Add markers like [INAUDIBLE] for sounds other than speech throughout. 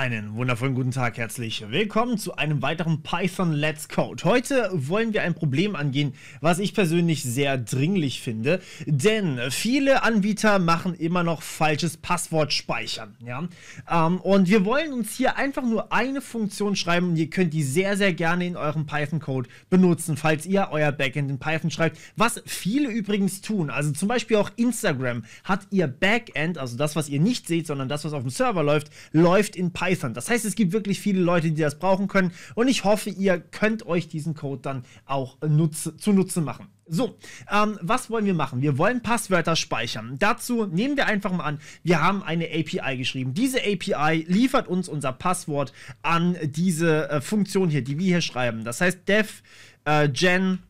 Einen wundervollen guten Tag, herzlich willkommen zu einem weiteren Python Let's Code. Heute wollen wir ein Problem angehen, was ich persönlich sehr dringlich finde, denn viele Anbieter machen immer noch falsches Passwort speichern. Ja? Ähm, und wir wollen uns hier einfach nur eine Funktion schreiben und ihr könnt die sehr, sehr gerne in eurem Python-Code benutzen, falls ihr euer Backend in Python schreibt, was viele übrigens tun. Also zum Beispiel auch Instagram hat ihr Backend, also das, was ihr nicht seht, sondern das, was auf dem Server läuft, läuft in Python erleichtern. Das heißt, es gibt wirklich viele Leute, die das brauchen können und ich hoffe, ihr könnt euch diesen Code dann auch nutze, zunutze machen. So, ähm, was wollen wir machen? Wir wollen Passwörter speichern. Dazu nehmen wir einfach mal an, wir haben eine API geschrieben. Diese API liefert uns unser Passwort an diese äh, Funktion hier, die wir hier schreiben. Das heißt, def äh, gen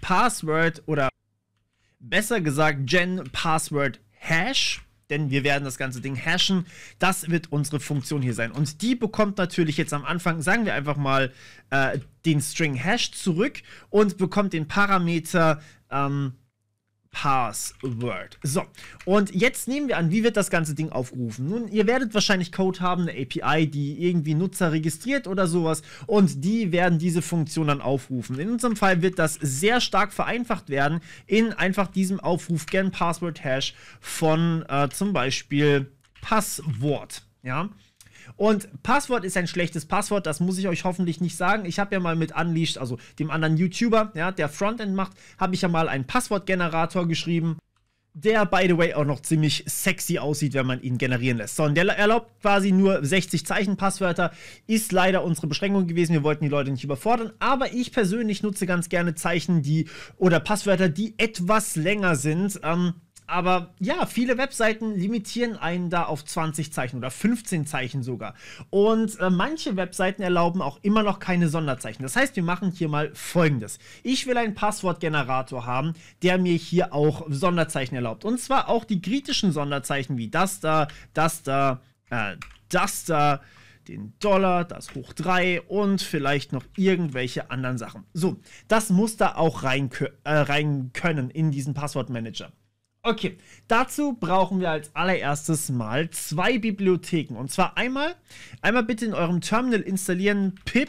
password oder besser gesagt gen password hash denn wir werden das ganze Ding hashen. Das wird unsere Funktion hier sein. Und die bekommt natürlich jetzt am Anfang, sagen wir einfach mal, äh, den String Hash zurück und bekommt den Parameter ähm, Password. So, und jetzt nehmen wir an, wie wird das ganze Ding aufgerufen? Nun, ihr werdet wahrscheinlich Code haben, eine API, die irgendwie Nutzer registriert oder sowas und die werden diese Funktion dann aufrufen. In unserem Fall wird das sehr stark vereinfacht werden in einfach diesem Aufruf gen Password Hash von äh, zum Beispiel Passwort. Ja, und Passwort ist ein schlechtes Passwort, das muss ich euch hoffentlich nicht sagen. Ich habe ja mal mit Unleashed, also dem anderen YouTuber, ja, der Frontend macht, habe ich ja mal einen Passwortgenerator geschrieben der, by the way, auch noch ziemlich sexy aussieht, wenn man ihn generieren lässt. So, und der erlaubt quasi nur 60 Zeichen Passwörter, ist leider unsere Beschränkung gewesen. Wir wollten die Leute nicht überfordern, aber ich persönlich nutze ganz gerne Zeichen, die oder Passwörter, die etwas länger sind. Ähm, aber ja, viele Webseiten limitieren einen da auf 20 Zeichen oder 15 Zeichen sogar. Und äh, manche Webseiten erlauben auch immer noch keine Sonderzeichen. Das heißt, wir machen hier mal folgendes. Ich will einen Passwortgenerator haben, der mir hier auch Sonderzeichen erlaubt. Und zwar auch die kritischen Sonderzeichen wie das da, das da, äh, das da den Dollar, das hoch 3 und vielleicht noch irgendwelche anderen Sachen. So, das muss da auch rein, äh, rein können in diesen Passwortmanager. Okay, dazu brauchen wir als allererstes mal zwei Bibliotheken. Und zwar einmal, einmal bitte in eurem Terminal installieren pip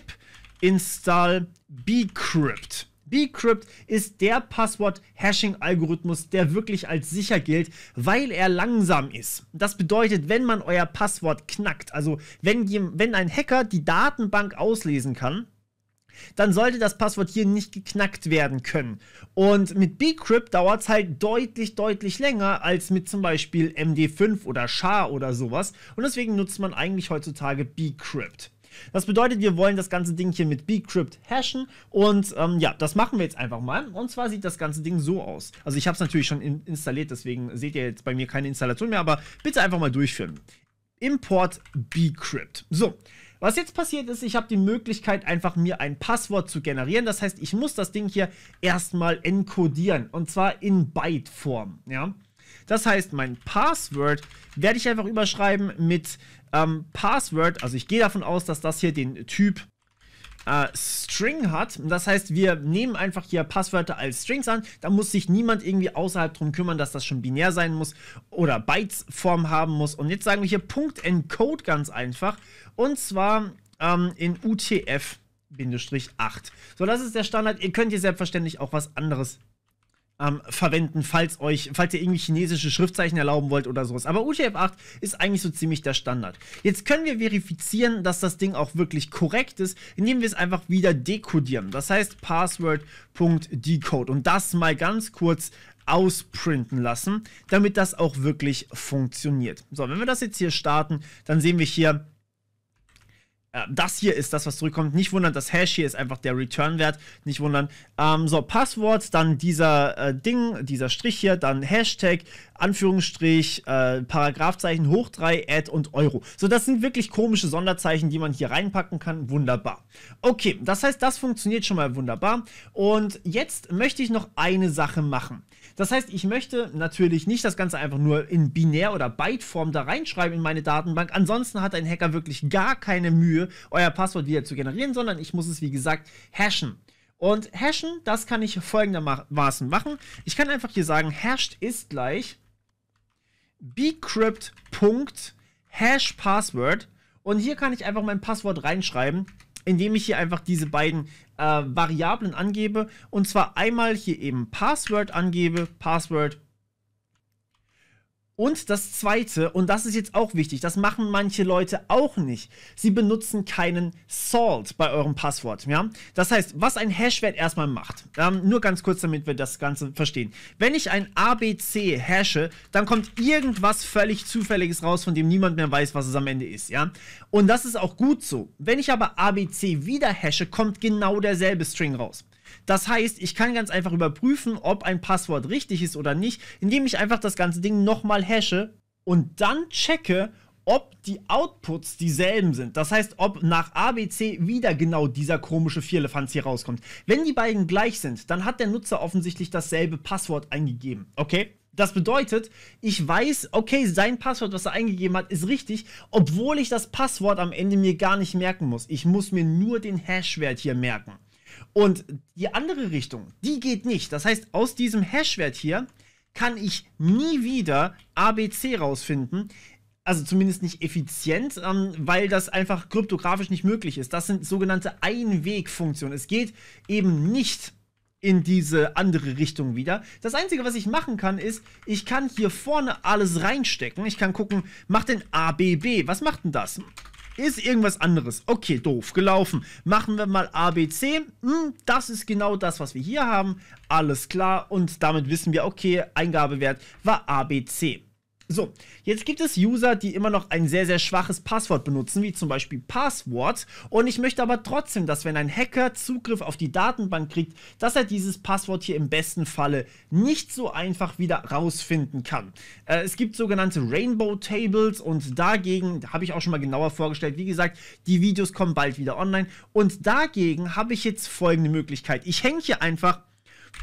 install bcrypt. Bcrypt ist der Passwort-Hashing-Algorithmus, der wirklich als sicher gilt, weil er langsam ist. Das bedeutet, wenn man euer Passwort knackt, also wenn, wenn ein Hacker die Datenbank auslesen kann, dann sollte das Passwort hier nicht geknackt werden können. Und mit Bcrypt dauert es halt deutlich, deutlich länger als mit zum Beispiel MD5 oder SHA oder sowas. Und deswegen nutzt man eigentlich heutzutage Bcrypt. Das bedeutet, wir wollen das ganze Ding hier mit Bcrypt hashen und ähm, ja, das machen wir jetzt einfach mal. Und zwar sieht das ganze Ding so aus. Also ich habe es natürlich schon in installiert, deswegen seht ihr jetzt bei mir keine Installation mehr, aber bitte einfach mal durchführen. Import Bcrypt. So, was jetzt passiert ist, ich habe die Möglichkeit, einfach mir ein Passwort zu generieren. Das heißt, ich muss das Ding hier erstmal encodieren und zwar in Byte-Form. Ja? Das heißt, mein Passwort werde ich einfach überschreiben mit ähm, Password. Also ich gehe davon aus, dass das hier den Typ äh, String hat. Das heißt, wir nehmen einfach hier Passwörter als Strings an. Da muss sich niemand irgendwie außerhalb drum kümmern, dass das schon binär sein muss oder Bytesform haben muss. Und jetzt sagen wir hier Punkt Encode ganz einfach. Und zwar ähm, in UTF-8. So, das ist der Standard. Ihr könnt hier selbstverständlich auch was anderes ähm, verwenden, falls euch, falls ihr irgendwie chinesische Schriftzeichen erlauben wollt oder sowas. Aber UTF-8 ist eigentlich so ziemlich der Standard. Jetzt können wir verifizieren, dass das Ding auch wirklich korrekt ist, indem wir es einfach wieder dekodieren. Das heißt Password.decode und das mal ganz kurz ausprinten lassen, damit das auch wirklich funktioniert. So, wenn wir das jetzt hier starten, dann sehen wir hier, äh, das hier ist das, was zurückkommt. Nicht wundern, das Hash hier ist einfach der Return-Wert. Nicht wundern. Ähm, so, Passwort, dann dieser äh, Ding, dieser Strich hier, dann Hashtag, Anführungsstrich, äh, Paragraphzeichen, hoch 3, Add und Euro. So, das sind wirklich komische Sonderzeichen, die man hier reinpacken kann. Wunderbar. Okay, das heißt, das funktioniert schon mal wunderbar. Und jetzt möchte ich noch eine Sache machen. Das heißt, ich möchte natürlich nicht das Ganze einfach nur in Binär- oder Byte-Form da reinschreiben in meine Datenbank. Ansonsten hat ein Hacker wirklich gar keine Mühe, euer Passwort wieder zu generieren, sondern ich muss es, wie gesagt, hashen. Und hashen, das kann ich folgendermaßen machen. Ich kann einfach hier sagen, hashed ist gleich bcrypt.hashpassword. Und hier kann ich einfach mein Passwort reinschreiben, indem ich hier einfach diese beiden äh, Variablen angebe. Und zwar einmal hier eben Password angebe, Password und das zweite, und das ist jetzt auch wichtig, das machen manche Leute auch nicht. Sie benutzen keinen Salt bei eurem Passwort. Ja? Das heißt, was ein Hashwert erstmal macht, ähm, nur ganz kurz, damit wir das Ganze verstehen. Wenn ich ein ABC hashe, dann kommt irgendwas völlig Zufälliges raus, von dem niemand mehr weiß, was es am Ende ist. Ja? Und das ist auch gut so. Wenn ich aber ABC wieder hashe, kommt genau derselbe String raus. Das heißt, ich kann ganz einfach überprüfen, ob ein Passwort richtig ist oder nicht, indem ich einfach das ganze Ding nochmal hashe und dann checke, ob die Outputs dieselben sind. Das heißt, ob nach ABC wieder genau dieser komische Vierlefanz hier rauskommt. Wenn die beiden gleich sind, dann hat der Nutzer offensichtlich dasselbe Passwort eingegeben. Okay? Das bedeutet, ich weiß, okay, sein Passwort, was er eingegeben hat, ist richtig, obwohl ich das Passwort am Ende mir gar nicht merken muss. Ich muss mir nur den Hashwert hier merken. Und die andere Richtung, die geht nicht. Das heißt, aus diesem Hashwert hier kann ich nie wieder ABC rausfinden. Also zumindest nicht effizient, ähm, weil das einfach kryptografisch nicht möglich ist. Das sind sogenannte Einwegfunktionen. Es geht eben nicht in diese andere Richtung wieder. Das Einzige, was ich machen kann, ist, ich kann hier vorne alles reinstecken. Ich kann gucken, macht denn ABB? Was macht denn das? Ist irgendwas anderes. Okay, doof, gelaufen. Machen wir mal ABC. Hm, das ist genau das, was wir hier haben. Alles klar. Und damit wissen wir, okay, Eingabewert war ABC. So, jetzt gibt es User, die immer noch ein sehr, sehr schwaches Passwort benutzen, wie zum Beispiel Passwort. Und ich möchte aber trotzdem, dass wenn ein Hacker Zugriff auf die Datenbank kriegt, dass er dieses Passwort hier im besten Falle nicht so einfach wieder rausfinden kann. Äh, es gibt sogenannte Rainbow Tables und dagegen, habe ich auch schon mal genauer vorgestellt, wie gesagt, die Videos kommen bald wieder online. Und dagegen habe ich jetzt folgende Möglichkeit. Ich hänge hier einfach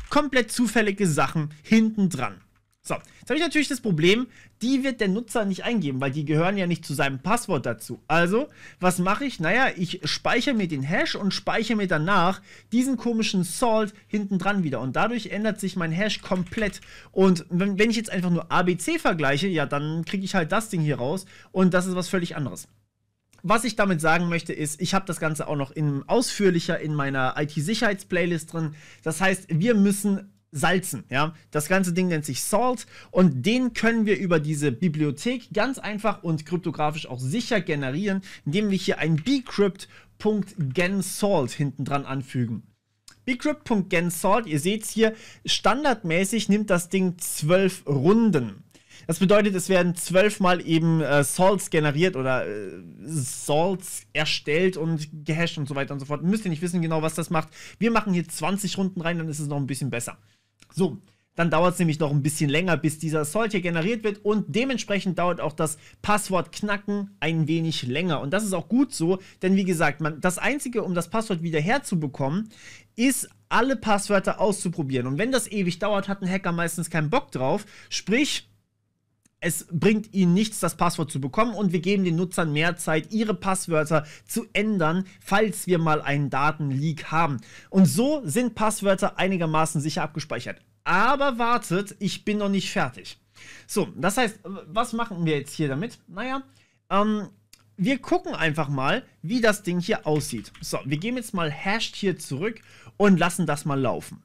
komplett zufällige Sachen hinten dran. So, jetzt habe ich natürlich das Problem, die wird der Nutzer nicht eingeben, weil die gehören ja nicht zu seinem Passwort dazu. Also, was mache ich? Naja, ich speichere mir den Hash und speichere mir danach diesen komischen Salt hinten dran wieder. Und dadurch ändert sich mein Hash komplett. Und wenn, wenn ich jetzt einfach nur ABC vergleiche, ja, dann kriege ich halt das Ding hier raus und das ist was völlig anderes. Was ich damit sagen möchte, ist, ich habe das Ganze auch noch in, ausführlicher in meiner IT-Sicherheits-Playlist drin. Das heißt, wir müssen salzen. Ja? Das ganze Ding nennt sich Salt und den können wir über diese Bibliothek ganz einfach und kryptografisch auch sicher generieren, indem wir hier ein bcrypt.gensalt hinten dran anfügen. bcrypt.gensalt, ihr seht es hier, standardmäßig nimmt das Ding 12 Runden. Das bedeutet, es werden zwölfmal eben äh, Salts generiert oder äh, Salts erstellt und gehashed und so weiter und so fort. Müsst ihr nicht wissen genau, was das macht. Wir machen hier 20 Runden rein, dann ist es noch ein bisschen besser. So, dann dauert es nämlich noch ein bisschen länger, bis dieser Salt hier generiert wird und dementsprechend dauert auch das Passwort knacken ein wenig länger. Und das ist auch gut so, denn wie gesagt, man, das Einzige, um das Passwort wieder herzubekommen, ist alle Passwörter auszuprobieren. Und wenn das ewig dauert, hat ein Hacker meistens keinen Bock drauf. Sprich, es bringt ihnen nichts, das Passwort zu bekommen und wir geben den Nutzern mehr Zeit, ihre Passwörter zu ändern, falls wir mal einen Datenleak haben. Und so sind Passwörter einigermaßen sicher abgespeichert. Aber wartet, ich bin noch nicht fertig. So, das heißt, was machen wir jetzt hier damit? Naja, ähm, wir gucken einfach mal, wie das Ding hier aussieht. So, wir gehen jetzt mal hashed hier zurück und lassen das mal laufen.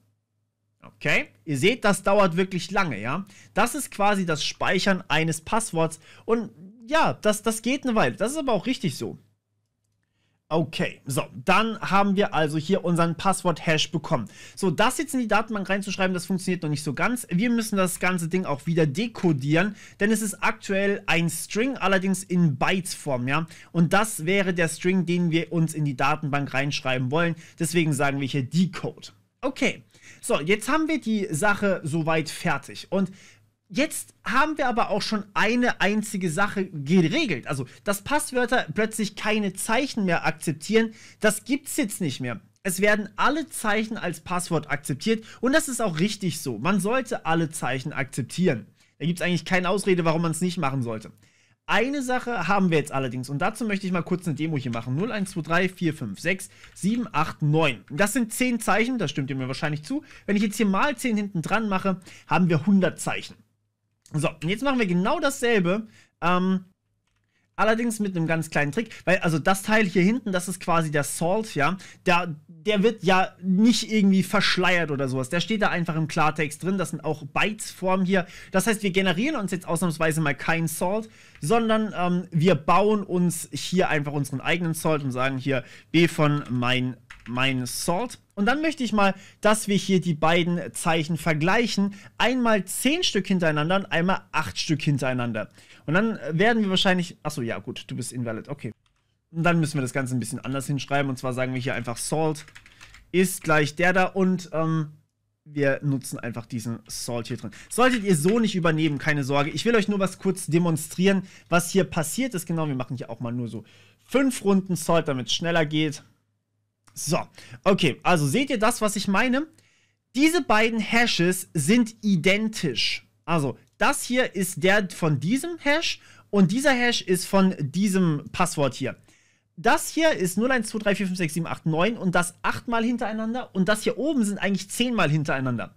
Okay? Ihr seht, das dauert wirklich lange, ja? Das ist quasi das Speichern eines Passworts. Und ja, das, das geht eine Weile. Das ist aber auch richtig so. Okay, so, dann haben wir also hier unseren Passwort-Hash bekommen. So, das jetzt in die Datenbank reinzuschreiben, das funktioniert noch nicht so ganz. Wir müssen das ganze Ding auch wieder dekodieren, denn es ist aktuell ein String, allerdings in Bytes-Form, ja. Und das wäre der String, den wir uns in die Datenbank reinschreiben wollen. Deswegen sagen wir hier Decode. Okay, so, jetzt haben wir die Sache soweit fertig. Und Jetzt haben wir aber auch schon eine einzige Sache geregelt. Also, dass Passwörter plötzlich keine Zeichen mehr akzeptieren, das gibt es jetzt nicht mehr. Es werden alle Zeichen als Passwort akzeptiert und das ist auch richtig so. Man sollte alle Zeichen akzeptieren. Da gibt es eigentlich keine Ausrede, warum man es nicht machen sollte. Eine Sache haben wir jetzt allerdings und dazu möchte ich mal kurz eine Demo hier machen. 0, 1, 2, 3, 4, 5, 6, 7, 8, 9. Das sind 10 Zeichen, das stimmt ihr mir wahrscheinlich zu. Wenn ich jetzt hier mal 10 hinten dran mache, haben wir 100 Zeichen. So, und jetzt machen wir genau dasselbe ähm, Allerdings mit einem ganz kleinen Trick, weil also das Teil hier hinten, das ist quasi der Salt, ja. Der, der wird ja nicht irgendwie verschleiert oder sowas. Der steht da einfach im Klartext drin. Das sind auch Bytes-Formen hier. Das heißt, wir generieren uns jetzt ausnahmsweise mal kein Salt, sondern ähm, wir bauen uns hier einfach unseren eigenen Salt und sagen hier B von mein, mein Salt. Und dann möchte ich mal, dass wir hier die beiden Zeichen vergleichen. Einmal 10 Stück hintereinander und einmal 8 Stück hintereinander. Und dann werden wir wahrscheinlich... Achso, ja gut, du bist invalid, okay. Und dann müssen wir das Ganze ein bisschen anders hinschreiben. Und zwar sagen wir hier einfach Salt ist gleich der da und ähm, wir nutzen einfach diesen Salt hier drin. Solltet ihr so nicht übernehmen, keine Sorge. Ich will euch nur was kurz demonstrieren, was hier passiert ist. Genau, wir machen hier auch mal nur so fünf Runden Salt, damit es schneller geht. So, okay, also seht ihr das, was ich meine? Diese beiden Hashes sind identisch. Also, das hier ist der von diesem Hash und dieser Hash ist von diesem Passwort hier. Das hier ist 012345678 und das 8 mal hintereinander und das hier oben sind eigentlich 10 mal hintereinander.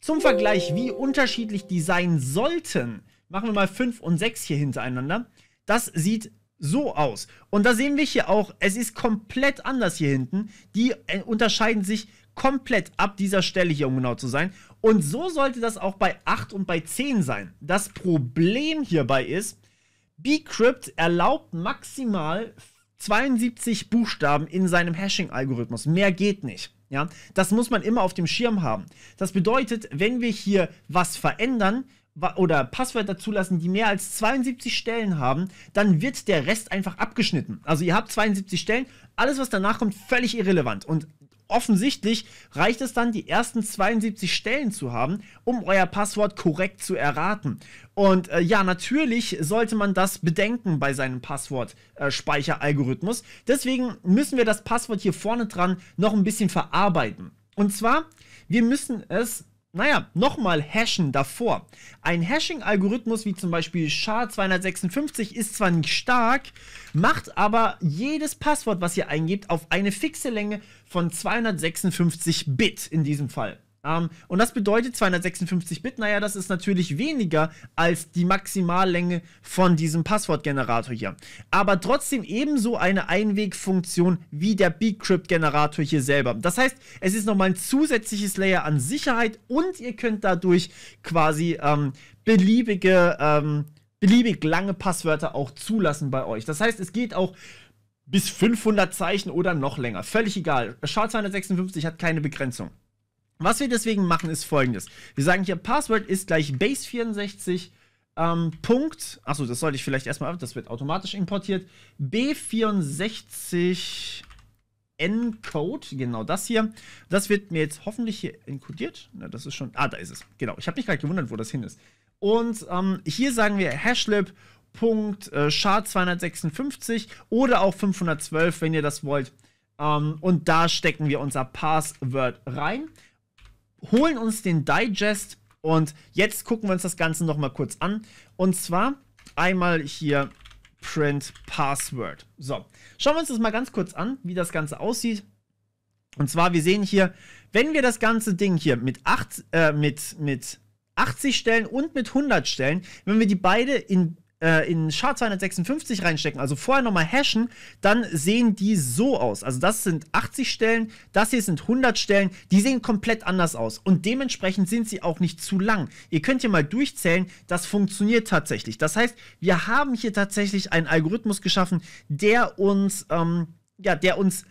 Zum Vergleich, wie unterschiedlich die sein sollten, machen wir mal 5 und 6 hier hintereinander. Das sieht so aus. Und da sehen wir hier auch, es ist komplett anders hier hinten. Die äh, unterscheiden sich komplett ab dieser Stelle hier, um genau zu sein. Und so sollte das auch bei 8 und bei 10 sein. Das Problem hierbei ist, Bcrypt erlaubt maximal 72 Buchstaben in seinem Hashing-Algorithmus. Mehr geht nicht. Ja, das muss man immer auf dem Schirm haben. Das bedeutet, wenn wir hier was verändern, oder Passwörter zulassen, die mehr als 72 Stellen haben, dann wird der Rest einfach abgeschnitten. Also ihr habt 72 Stellen, alles was danach kommt, völlig irrelevant. Und offensichtlich reicht es dann, die ersten 72 Stellen zu haben, um euer Passwort korrekt zu erraten. Und äh, ja, natürlich sollte man das bedenken bei seinem Passwortspeicheralgorithmus. Äh, Deswegen müssen wir das Passwort hier vorne dran noch ein bisschen verarbeiten. Und zwar, wir müssen es naja, nochmal hashen davor. Ein Hashing-Algorithmus wie zum Beispiel SHA-256 ist zwar nicht stark, macht aber jedes Passwort, was ihr eingebt, auf eine fixe Länge von 256 Bit in diesem Fall. Um, ähm, und das bedeutet 256 Bit, naja, das ist natürlich weniger als die Maximallänge von diesem Passwortgenerator hier. Aber trotzdem ebenso eine Einwegfunktion wie der Bcrypt-Generator hier selber. Das heißt, es ist nochmal ein zusätzliches Layer an Sicherheit und ihr könnt dadurch quasi ähm, beliebige, ähm, beliebig lange Passwörter auch zulassen bei euch. Das heißt, es geht auch bis 500 Zeichen oder noch länger. Völlig egal. SHA-256 hat keine Begrenzung. Was wir deswegen machen, ist folgendes. Wir sagen hier, Password ist gleich base64 ähm, Punkt. Achso, das sollte ich vielleicht erstmal das wird automatisch importiert. B64 Encode, genau das hier. Das wird mir jetzt hoffentlich hier encodiert. Na, das ist schon. Ah, da ist es. Genau. Ich habe mich gerade gewundert, wo das hin ist. Und ähm, hier sagen wir hashlib Punkt, äh, SHA-256 oder auch 512, wenn ihr das wollt. Ähm, und da stecken wir unser Password rein holen uns den Digest und jetzt gucken wir uns das Ganze nochmal kurz an. Und zwar einmal hier Print Password. So, schauen wir uns das mal ganz kurz an, wie das Ganze aussieht. Und zwar, wir sehen hier, wenn wir das ganze Ding hier mit, 8, äh, mit, mit 80 Stellen und mit 100 Stellen, wenn wir die beide in äh, in SHA-256 reinstecken, also vorher nochmal hashen, dann sehen die so aus. Also das sind 80 Stellen, das hier sind 100 Stellen, die sehen komplett anders aus. Und dementsprechend sind sie auch nicht zu lang. Ihr könnt hier mal durchzählen, das funktioniert tatsächlich. Das heißt, wir haben hier tatsächlich einen Algorithmus geschaffen, der uns, ähm, ja, der uns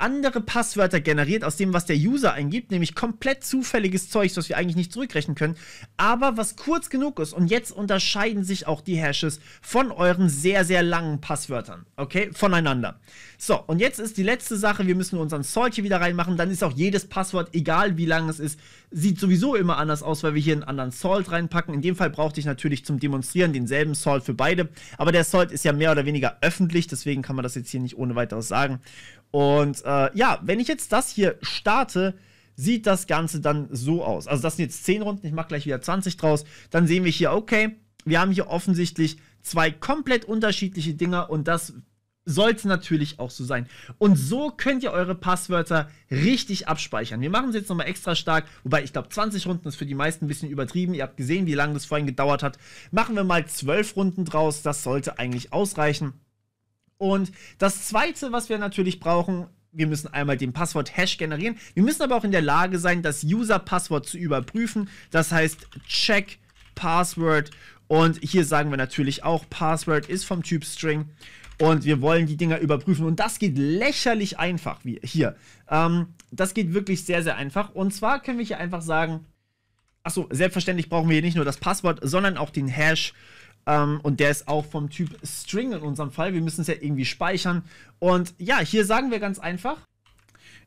andere Passwörter generiert aus dem, was der User eingibt, nämlich komplett zufälliges Zeug, das wir eigentlich nicht zurückrechnen können, aber was kurz genug ist. Und jetzt unterscheiden sich auch die Hashes von euren sehr, sehr langen Passwörtern, okay, voneinander. So, und jetzt ist die letzte Sache, wir müssen unseren Salt hier wieder reinmachen, dann ist auch jedes Passwort, egal wie lang es ist, sieht sowieso immer anders aus, weil wir hier einen anderen Salt reinpacken. In dem Fall brauchte ich natürlich zum Demonstrieren denselben Salt für beide, aber der Salt ist ja mehr oder weniger öffentlich, deswegen kann man das jetzt hier nicht ohne weiteres sagen. Und äh, ja, wenn ich jetzt das hier starte, sieht das Ganze dann so aus. Also das sind jetzt 10 Runden, ich mache gleich wieder 20 draus. Dann sehen wir hier, okay, wir haben hier offensichtlich zwei komplett unterschiedliche Dinger und das sollte natürlich auch so sein. Und so könnt ihr eure Passwörter richtig abspeichern. Wir machen es jetzt nochmal extra stark, wobei ich glaube, 20 Runden ist für die meisten ein bisschen übertrieben. Ihr habt gesehen, wie lange das vorhin gedauert hat. Machen wir mal 12 Runden draus, das sollte eigentlich ausreichen. Und das Zweite, was wir natürlich brauchen, wir müssen einmal den Passwort-Hash generieren. Wir müssen aber auch in der Lage sein, das User-Passwort zu überprüfen. Das heißt, check Password. Und hier sagen wir natürlich auch, Password ist vom Typ String. Und wir wollen die Dinger überprüfen. Und das geht lächerlich einfach wie hier. Ähm, das geht wirklich sehr, sehr einfach. Und zwar können wir hier einfach sagen, achso, selbstverständlich brauchen wir hier nicht nur das Passwort, sondern auch den Hash. Ähm, und der ist auch vom Typ String in unserem Fall. Wir müssen es ja irgendwie speichern. Und ja, hier sagen wir ganz einfach,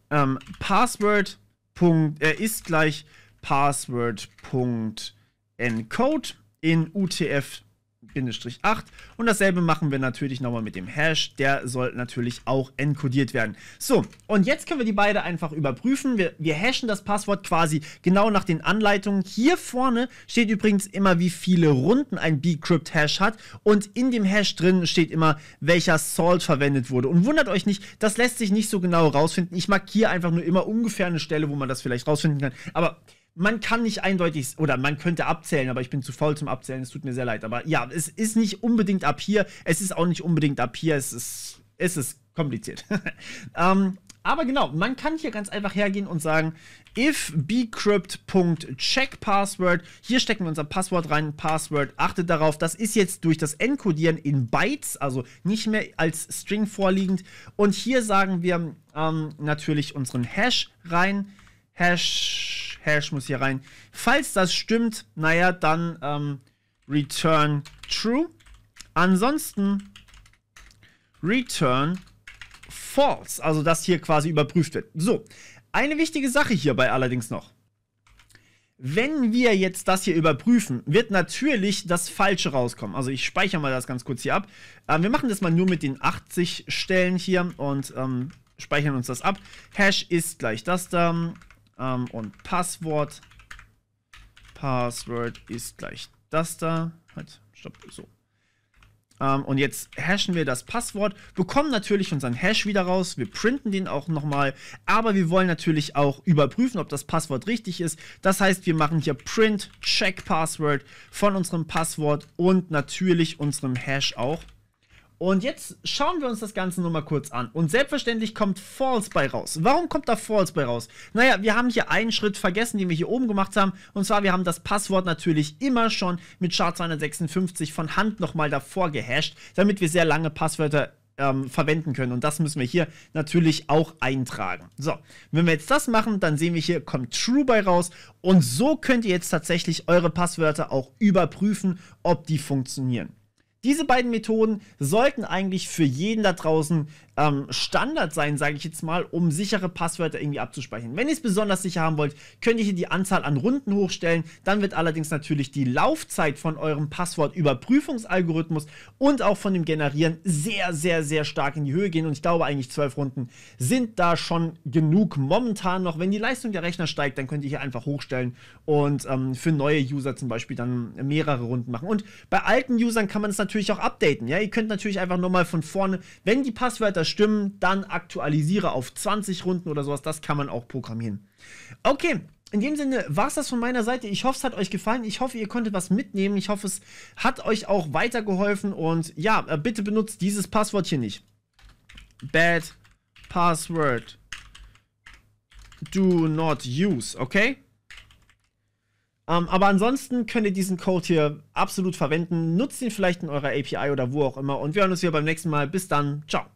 ähm, Password Er äh, ist gleich Password.encode in UTF-8 und dasselbe machen wir natürlich nochmal mit dem Hash, der soll natürlich auch encodiert werden. So, und jetzt können wir die beide einfach überprüfen. Wir, wir hashen das Passwort quasi genau nach den Anleitungen. Hier vorne steht übrigens immer, wie viele Runden ein Bcrypt-Hash hat und in dem Hash drin steht immer, welcher Salt verwendet wurde. Und wundert euch nicht, das lässt sich nicht so genau rausfinden. Ich markiere einfach nur immer ungefähr eine Stelle, wo man das vielleicht rausfinden kann. Aber man kann nicht eindeutig, oder man könnte abzählen, aber ich bin zu faul zum Abzählen, es tut mir sehr leid. Aber ja, es ist nicht unbedingt ab hier, es ist auch nicht unbedingt ab hier, es ist, es ist kompliziert. [LAUGHS] ähm, aber genau, man kann hier ganz einfach hergehen und sagen, if bcrypt.checkPassword, hier stecken wir unser Passwort rein, Password, achtet darauf, das ist jetzt durch das Encodieren in Bytes, also nicht mehr als String vorliegend. Und hier sagen wir ähm, natürlich unseren Hash rein, Hash Hash muss hier rein. Falls das stimmt, naja, dann ähm, return true. Ansonsten return false. Also, dass hier quasi überprüft wird. So, eine wichtige Sache hierbei allerdings noch. Wenn wir jetzt das hier überprüfen, wird natürlich das Falsche rauskommen. Also ich speichere mal das ganz kurz hier ab. Ähm, wir machen das mal nur mit den 80 Stellen hier und ähm, speichern uns das ab. Hash ist gleich das da. Ähm, ähm, und Passwort. Password ist gleich das da. Halt, stopp, so. Ähm, und jetzt hashen wir das Passwort, bekommen natürlich unseren Hash wieder raus. Wir printen den auch nochmal, aber wir wollen natürlich auch überprüfen, ob das Passwort richtig ist. Das heißt, wir machen hier print check Password von unserem Passwort und natürlich unserem Hash auch. Und jetzt schauen wir uns das Ganze nur mal kurz an. Und selbstverständlich kommt False bei raus. Warum kommt da False bei raus? Naja, wir haben hier einen Schritt vergessen, den wir hier oben gemacht haben. Und zwar, wir haben das Passwort natürlich immer schon mit Chart 256 von Hand nochmal davor gehasht, damit wir sehr lange Passwörter ähm, verwenden können. Und das müssen wir hier natürlich auch eintragen. So, wenn wir jetzt das machen, dann sehen wir hier, kommt True bei raus. Und so könnt ihr jetzt tatsächlich eure Passwörter auch überprüfen, ob die funktionieren. Diese beiden Methoden sollten eigentlich für jeden da draußen ähm, Standard sein, sage ich jetzt mal, um sichere Passwörter irgendwie abzuspeichern. Wenn ihr es besonders sicher haben wollt, könnt ihr hier die Anzahl an Runden hochstellen. Dann wird allerdings natürlich die Laufzeit von eurem Passwortüberprüfungsalgorithmus und auch von dem Generieren sehr, sehr, sehr stark in die Höhe gehen. Und ich glaube eigentlich zwölf Runden sind da schon genug momentan noch. Wenn die Leistung der Rechner steigt, dann könnt ihr hier einfach hochstellen und ähm, für neue User zum Beispiel dann mehrere Runden machen. Und bei alten Usern kann man es natürlich auch updaten. Ja, ihr könnt natürlich einfach nochmal von vorne, wenn die Passwörter öfter stimmen, dann aktualisiere auf 20 Runden oder sowas. Das kann man auch programmieren. Okay, in dem Sinne war es das von meiner Seite. Ich hoffe, es hat euch gefallen. Ich hoffe, ihr konntet was mitnehmen. Ich hoffe, es hat euch auch weitergeholfen. Und ja, äh, bitte benutzt dieses Passwort hier nicht. Bad Password. Do not use, okay? Um, ähm, aber ansonsten könnt ihr diesen Code hier absolut verwenden. Nutzt ihn vielleicht in eurer API oder wo auch immer. Und wir hören uns wieder beim nächsten Mal. Bis dann. Ciao.